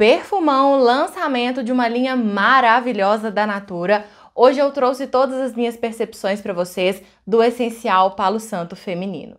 Perfumão, lançamento de uma linha maravilhosa da Natura. Hoje eu trouxe todas as minhas percepções para vocês do essencial Palo Santo feminino.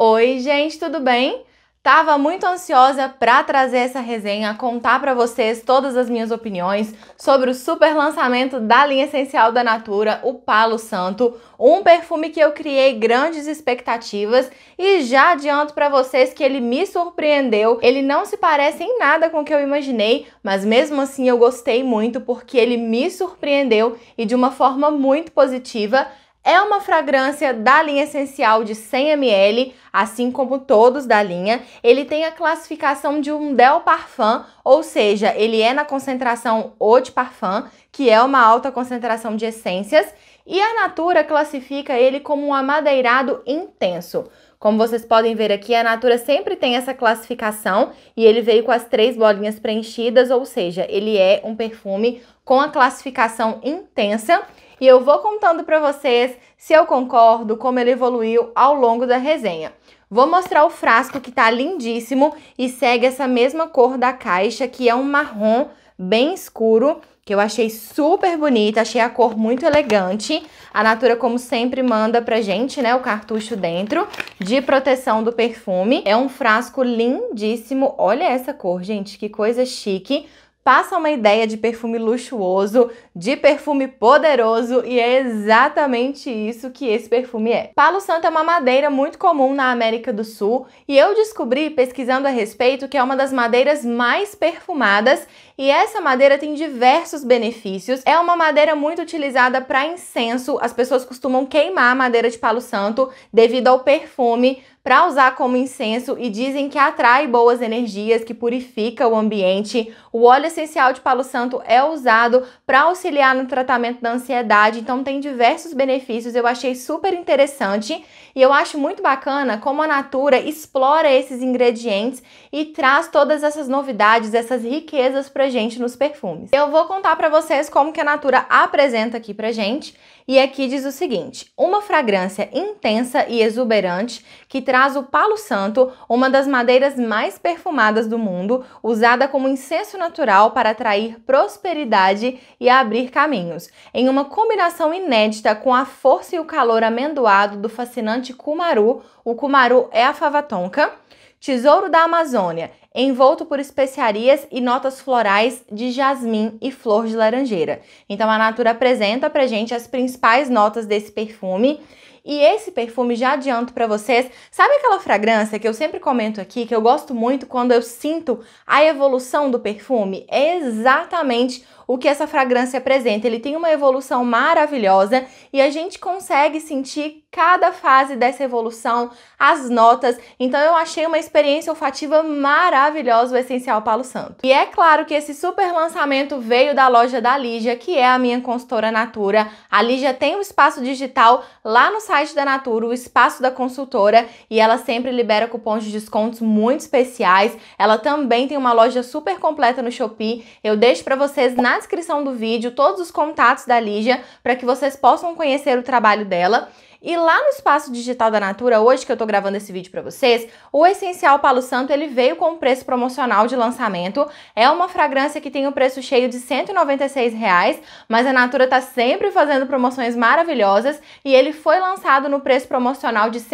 Oi, gente, tudo bem? Tava muito ansiosa para trazer essa resenha, contar para vocês todas as minhas opiniões sobre o super lançamento da linha essencial da Natura, o Palo Santo, um perfume que eu criei grandes expectativas e já adianto para vocês que ele me surpreendeu. Ele não se parece em nada com o que eu imaginei, mas mesmo assim eu gostei muito porque ele me surpreendeu e de uma forma muito positiva é uma fragrância da linha essencial de 100 ml, assim como todos da linha. Ele tem a classificação de um Del Parfum, ou seja, ele é na concentração Eau de Parfum, que é uma alta concentração de essências, e a Natura classifica ele como um amadeirado intenso. Como vocês podem ver aqui, a Natura sempre tem essa classificação e ele veio com as três bolinhas preenchidas, ou seja, ele é um perfume com a classificação intensa e eu vou contando para vocês se eu concordo, como ele evoluiu ao longo da resenha. Vou mostrar o frasco que tá lindíssimo e segue essa mesma cor da caixa, que é um marrom bem escuro, que eu achei super bonita, achei a cor muito elegante. A Natura, como sempre, manda pra gente, né, o cartucho dentro de proteção do perfume. É um frasco lindíssimo, olha essa cor, gente, que coisa chique passa uma ideia de perfume luxuoso, de perfume poderoso e é exatamente isso que esse perfume é. Palo Santo é uma madeira muito comum na América do Sul e eu descobri pesquisando a respeito que é uma das madeiras mais perfumadas e essa madeira tem diversos benefícios. É uma madeira muito utilizada para incenso, as pessoas costumam queimar a madeira de Palo Santo devido ao perfume, para usar como incenso e dizem que atrai boas energias, que purifica o ambiente. O óleo essencial de palo santo é usado para auxiliar no tratamento da ansiedade, então tem diversos benefícios. Eu achei super interessante e eu acho muito bacana como a Natura explora esses ingredientes e traz todas essas novidades, essas riquezas pra gente nos perfumes. Eu vou contar para vocês como que a Natura apresenta aqui pra gente. E aqui diz o seguinte: uma fragrância intensa e exuberante que traz traz o palo santo, uma das madeiras mais perfumadas do mundo, usada como incenso natural para atrair prosperidade e abrir caminhos, em uma combinação inédita com a força e o calor amendoado do fascinante cumaru. O cumaru é a fava tonka, tesouro da Amazônia, envolto por especiarias e notas florais de jasmim e flor de laranjeira. Então a Natura apresenta pra gente as principais notas desse perfume e esse perfume, já adianto para vocês, sabe aquela fragrância que eu sempre comento aqui, que eu gosto muito quando eu sinto a evolução do perfume? É exatamente o que essa fragrância apresenta. Ele tem uma evolução maravilhosa e a gente consegue sentir cada fase dessa evolução, as notas. Então eu achei uma experiência olfativa maravilhosa o Essencial Palo Santo. E é claro que esse super lançamento veio da loja da Lígia, que é a minha consultora Natura. A Lígia tem um espaço digital lá no site da Natura, o espaço da consultora, e ela sempre libera cupons de descontos muito especiais. Ela também tem uma loja super completa no Shopee. Eu deixo para vocês na descrição do vídeo todos os contatos da Lígia para que vocês possam conhecer o trabalho dela. E lá no espaço digital da Natura, hoje que eu tô gravando esse vídeo para vocês, o Essencial Palo Santo ele veio com um preço promocional de lançamento. É uma fragrância que tem o um preço cheio de R$ reais, mas a Natura tá sempre fazendo promoções maravilhosas e ele foi lançado no preço promocional de R$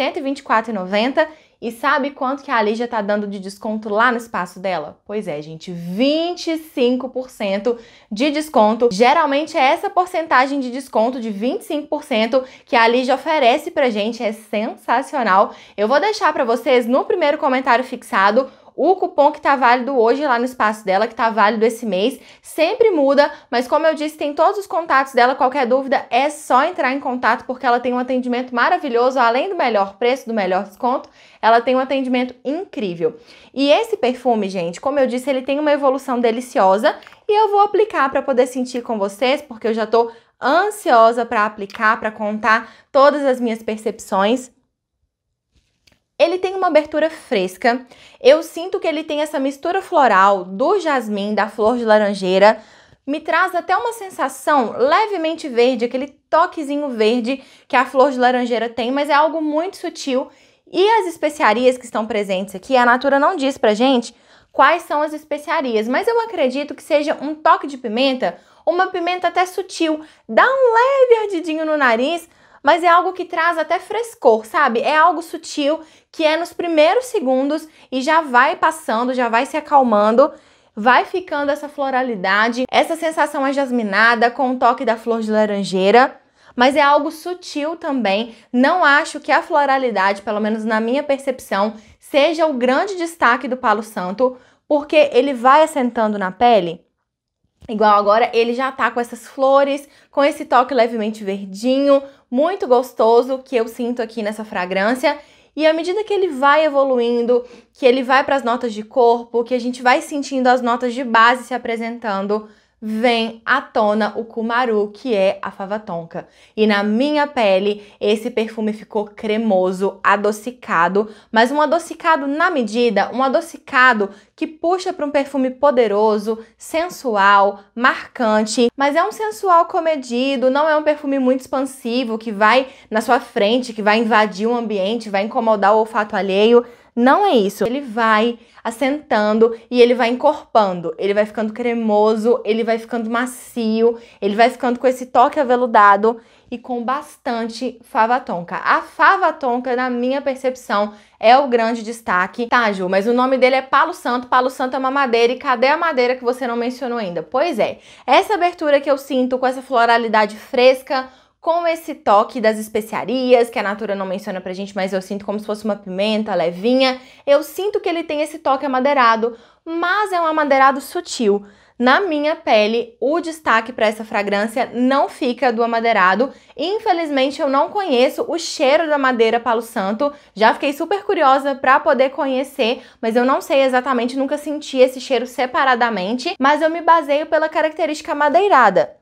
e sabe quanto que a Lígia tá dando de desconto lá no espaço dela? Pois é, gente, 25% de desconto. Geralmente é essa porcentagem de desconto de 25% que a Lígia oferece pra gente, é sensacional. Eu vou deixar para vocês no primeiro comentário fixado o cupom que está válido hoje lá no espaço dela, que está válido esse mês, sempre muda, mas como eu disse, tem todos os contatos dela. Qualquer dúvida é só entrar em contato, porque ela tem um atendimento maravilhoso, além do melhor preço, do melhor desconto, ela tem um atendimento incrível. E esse perfume, gente, como eu disse, ele tem uma evolução deliciosa e eu vou aplicar para poder sentir com vocês, porque eu já estou ansiosa para aplicar, para contar todas as minhas percepções. Ele tem uma abertura fresca. Eu sinto que ele tem essa mistura floral do jasmim, da flor de laranjeira. Me traz até uma sensação levemente verde, aquele toquezinho verde que a flor de laranjeira tem, mas é algo muito sutil. E as especiarias que estão presentes aqui, a Natura não diz pra gente quais são as especiarias, mas eu acredito que seja um toque de pimenta, uma pimenta até sutil. Dá um leve ardidinho no nariz, mas é algo que traz até frescor, sabe? É algo sutil que é nos primeiros segundos e já vai passando, já vai se acalmando vai ficando essa floralidade, essa sensação ajasminada com o toque da flor de laranjeira. Mas é algo sutil também. Não acho que a floralidade, pelo menos na minha percepção, seja o grande destaque do Palo Santo, porque ele vai assentando na pele. Igual agora, ele já tá com essas flores, com esse toque levemente verdinho, muito gostoso que eu sinto aqui nessa fragrância. E à medida que ele vai evoluindo, que ele vai para as notas de corpo, que a gente vai sentindo as notas de base se apresentando, vem à tona o Kumaru, que é a fava tonka. E na minha pele, esse perfume ficou cremoso, adocicado, mas um adocicado na medida, um adocicado que puxa para um perfume poderoso, sensual, marcante, mas é um sensual comedido, não é um perfume muito expansivo que vai na sua frente, que vai invadir o um ambiente, vai incomodar o olfato alheio. Não é isso. Ele vai assentando e ele vai encorpando, ele vai ficando cremoso, ele vai ficando macio, ele vai ficando com esse toque aveludado e com bastante fava tonka. A fava tonka, na minha percepção, é o grande destaque. Tá, Ju, mas o nome dele é Palo Santo, Palo Santo é uma madeira e cadê a madeira que você não mencionou ainda? Pois é, essa abertura que eu sinto com essa floralidade fresca, com esse toque das especiarias, que a Natura não menciona pra gente, mas eu sinto como se fosse uma pimenta levinha. Eu sinto que ele tem esse toque amadeirado, mas é um amadeirado sutil. Na minha pele, o destaque para essa fragrância não fica do amadeirado. Infelizmente, eu não conheço o cheiro da madeira Palo Santo. Já fiquei super curiosa para poder conhecer, mas eu não sei exatamente, nunca senti esse cheiro separadamente. Mas eu me baseio pela característica madeirada.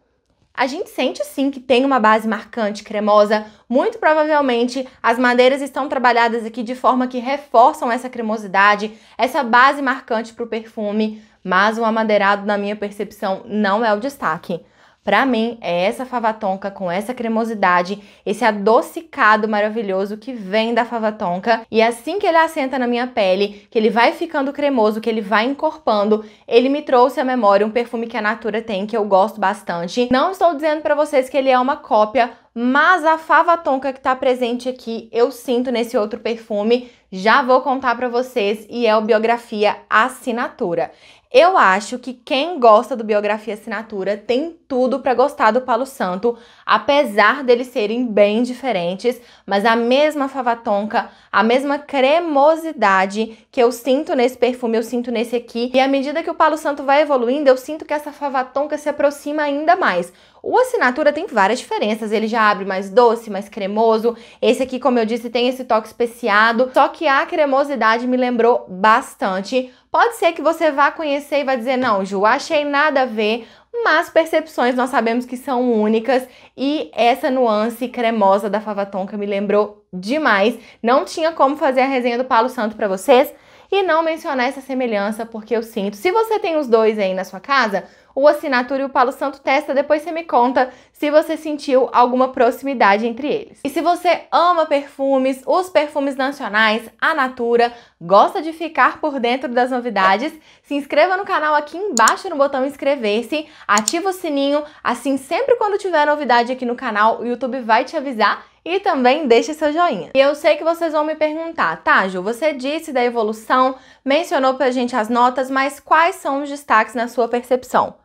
A gente sente sim que tem uma base marcante, cremosa. Muito provavelmente as madeiras estão trabalhadas aqui de forma que reforçam essa cremosidade, essa base marcante para o perfume, mas o amadeirado, na minha percepção, não é o destaque. Para mim, é essa fava tonka com essa cremosidade, esse adocicado maravilhoso que vem da fava tonka. E assim que ele assenta na minha pele, que ele vai ficando cremoso, que ele vai encorpando, ele me trouxe à memória um perfume que a Natura tem, que eu gosto bastante. Não estou dizendo para vocês que ele é uma cópia, mas a fava tonka que está presente aqui, eu sinto nesse outro perfume. Já vou contar para vocês e é o Biografia Assinatura. Eu acho que quem gosta do Biografia Assinatura tem tudo para gostar do Palo Santo, apesar deles serem bem diferentes, mas a mesma favatonca, a mesma cremosidade que eu sinto nesse perfume, eu sinto nesse aqui. E à medida que o Palo Santo vai evoluindo, eu sinto que essa favatonca se aproxima ainda mais. O assinatura tem várias diferenças, ele já abre mais doce, mais cremoso. Esse aqui, como eu disse, tem esse toque especiado, só que a cremosidade me lembrou bastante. Pode ser que você vá conhecer e vá dizer, não, Ju, achei nada a ver, mas percepções nós sabemos que são únicas e essa nuance cremosa da fava tonka me lembrou demais. Não tinha como fazer a resenha do Palo Santo para vocês e não mencionar essa semelhança porque eu sinto. Se você tem os dois aí na sua casa, o Assinatura e o Palo Santo testa, depois você me conta se você sentiu alguma proximidade entre eles. E se você ama perfumes, os perfumes nacionais, a Natura, gosta de ficar por dentro das novidades, se inscreva no canal aqui embaixo no botão inscrever-se, ativa o sininho, assim sempre quando tiver novidade aqui no canal, o YouTube vai te avisar e também deixe seu joinha. E eu sei que vocês vão me perguntar, tá, Ju, você disse da evolução, mencionou pra gente as notas, mas quais são os destaques na sua percepção?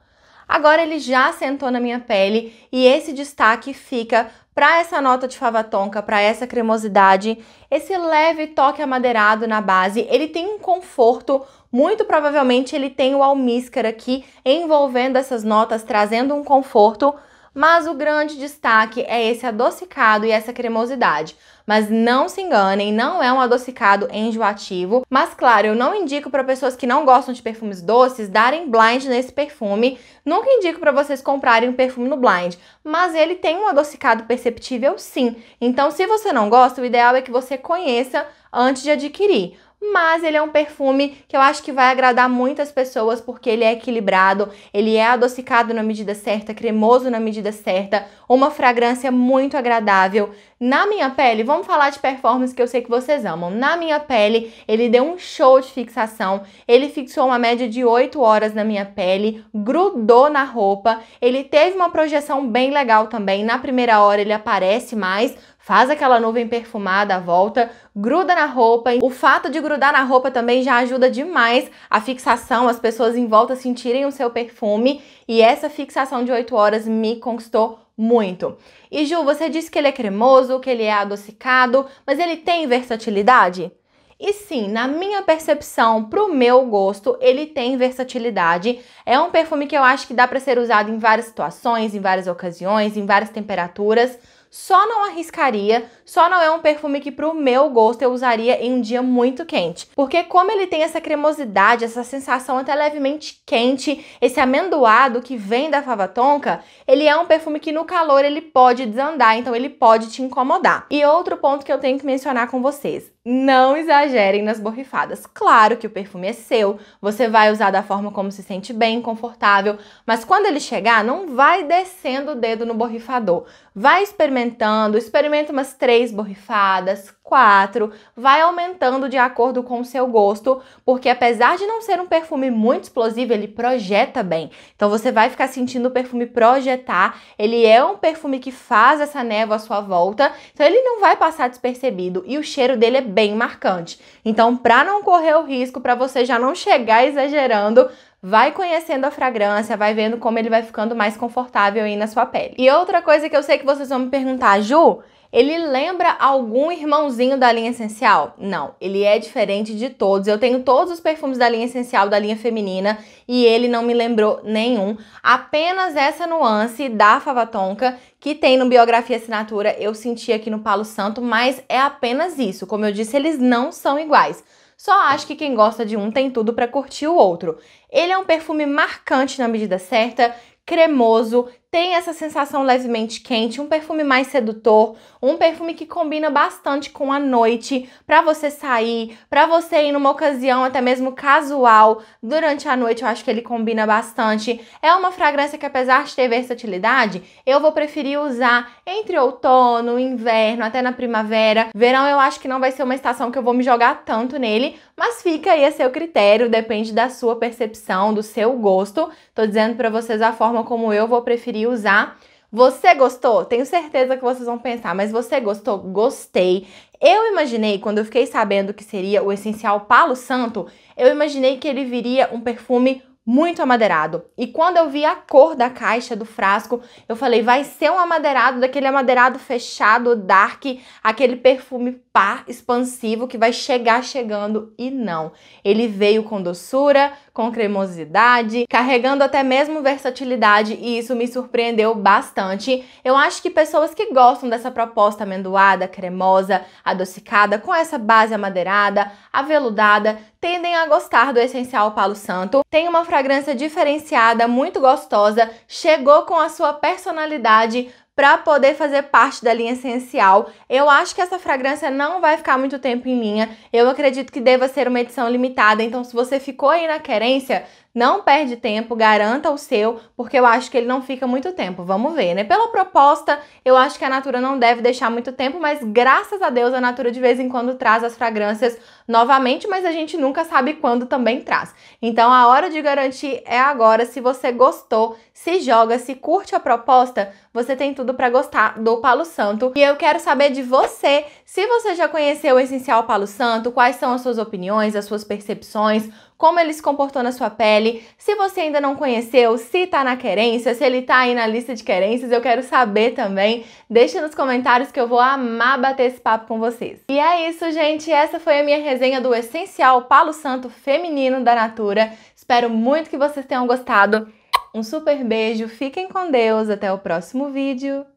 Agora ele já sentou na minha pele e esse destaque fica para essa nota de fava tonka, para essa cremosidade, esse leve toque amadeirado na base, ele tem um conforto, muito provavelmente ele tem o almíscar aqui envolvendo essas notas, trazendo um conforto, mas o grande destaque é esse adocicado e essa cremosidade. Mas não se enganem, não é um adocicado enjoativo. Mas claro, eu não indico para pessoas que não gostam de perfumes doces darem blind nesse perfume. Nunca indico para vocês comprarem um perfume no blind, mas ele tem um adocicado perceptível sim. Então, se você não gosta, o ideal é que você conheça antes de adquirir mas ele é um perfume que eu acho que vai agradar muitas pessoas porque ele é equilibrado, ele é adocicado na medida certa, cremoso na medida certa, uma fragrância muito agradável. Na minha pele, vamos falar de performance que eu sei que vocês amam. Na minha pele, ele deu um show de fixação. Ele fixou uma média de 8 horas na minha pele, grudou na roupa. Ele teve uma projeção bem legal também. Na primeira hora ele aparece mais, faz aquela nuvem perfumada à volta, gruda na roupa. O fato de grudar na roupa também já ajuda demais a fixação, as pessoas em volta sentirem o seu perfume. E essa fixação de 8 horas me conquistou muito. E Ju, você disse que ele é cremoso, que ele é adocicado, mas ele tem versatilidade? E sim, na minha percepção, pro meu gosto, ele tem versatilidade. É um perfume que eu acho que dá para ser usado em várias situações, em várias ocasiões, em várias temperaturas. Só não arriscaria, só não é um perfume que pro meu gosto eu usaria em um dia muito quente. Porque como ele tem essa cremosidade, essa sensação até levemente quente, esse amendoado que vem da fava tonka, ele é um perfume que no calor ele pode desandar, então ele pode te incomodar. E outro ponto que eu tenho que mencionar com vocês. Não exagerem nas borrifadas. Claro que o perfume é seu, você vai usar da forma como se sente bem, confortável, mas quando ele chegar, não vai descendo o dedo no borrifador. Vai experimentando, experimenta umas três borrifadas, quatro, vai aumentando de acordo com o seu gosto, porque apesar de não ser um perfume muito explosivo, ele projeta bem. Então você vai ficar sentindo o perfume projetar. Ele é um perfume que faz essa névoa à sua volta, então ele não vai passar despercebido e o cheiro dele é bem marcante. Então, para não correr o risco, para você já não chegar exagerando, vai conhecendo a fragrância, vai vendo como ele vai ficando mais confortável aí na sua pele. E outra coisa que eu sei que vocês vão me perguntar, Ju, ele lembra algum irmãozinho da linha essencial? Não, ele é diferente de todos. Eu tenho todos os perfumes da linha essencial da linha feminina e ele não me lembrou nenhum. Apenas essa nuance da fava tonka que tem no Biografia Assinatura eu senti aqui no Palo Santo, mas é apenas isso. Como eu disse, eles não são iguais. Só acho que quem gosta de um tem tudo para curtir o outro. Ele é um perfume marcante na medida certa, cremoso, tem essa sensação levemente quente, um perfume mais sedutor, um perfume que combina bastante com a noite, para você sair, para você ir numa ocasião até mesmo casual, durante a noite eu acho que ele combina bastante. É uma fragrância que apesar de ter versatilidade, eu vou preferir usar entre outono, inverno, até na primavera. Verão eu acho que não vai ser uma estação que eu vou me jogar tanto nele, mas fica aí a seu critério, depende da sua percepção, do seu gosto. Tô dizendo para vocês a forma como eu vou preferir usar. Você gostou? Tenho certeza que vocês vão pensar, mas você gostou? Gostei. Eu imaginei, quando eu fiquei sabendo que seria o essencial Palo Santo, eu imaginei que ele viria um perfume muito amadeirado. E quando eu vi a cor da caixa do frasco, eu falei, vai ser um amadeirado, daquele amadeirado fechado, dark, aquele perfume pá expansivo que vai chegar chegando e não. Ele veio com doçura, com cremosidade, carregando até mesmo versatilidade e isso me surpreendeu bastante. Eu acho que pessoas que gostam dessa proposta amendoada, cremosa, adocicada, com essa base amadeirada, aveludada, tendem a gostar do essencial Palo Santo. Tem uma fragrância diferenciada, muito gostosa, chegou com a sua personalidade, para poder fazer parte da linha essencial. Eu acho que essa fragrância não vai ficar muito tempo em linha. Eu acredito que deva ser uma edição limitada, então se você ficou aí na querência, não perde tempo, garanta o seu, porque eu acho que ele não fica muito tempo. Vamos ver, né? Pela proposta, eu acho que a Natura não deve deixar muito tempo, mas graças a Deus a Natura de vez em quando traz as fragrâncias novamente, mas a gente nunca sabe quando também traz. Então a hora de garantir é agora. Se você gostou, se joga, se curte a proposta, você tem tudo para gostar do Palo Santo. E eu quero saber de você, se você já conheceu o Essencial Palo Santo, quais são as suas opiniões, as suas percepções, como ele se comportou na sua pele. Se você ainda não conheceu, se tá na querência, se ele tá aí na lista de querências, eu quero saber também. Deixa nos comentários que eu vou amar bater esse papo com vocês. E é isso, gente. Essa foi a minha resenha do essencial Palo Santo feminino da Natura. Espero muito que vocês tenham gostado. Um super beijo, fiquem com Deus, até o próximo vídeo.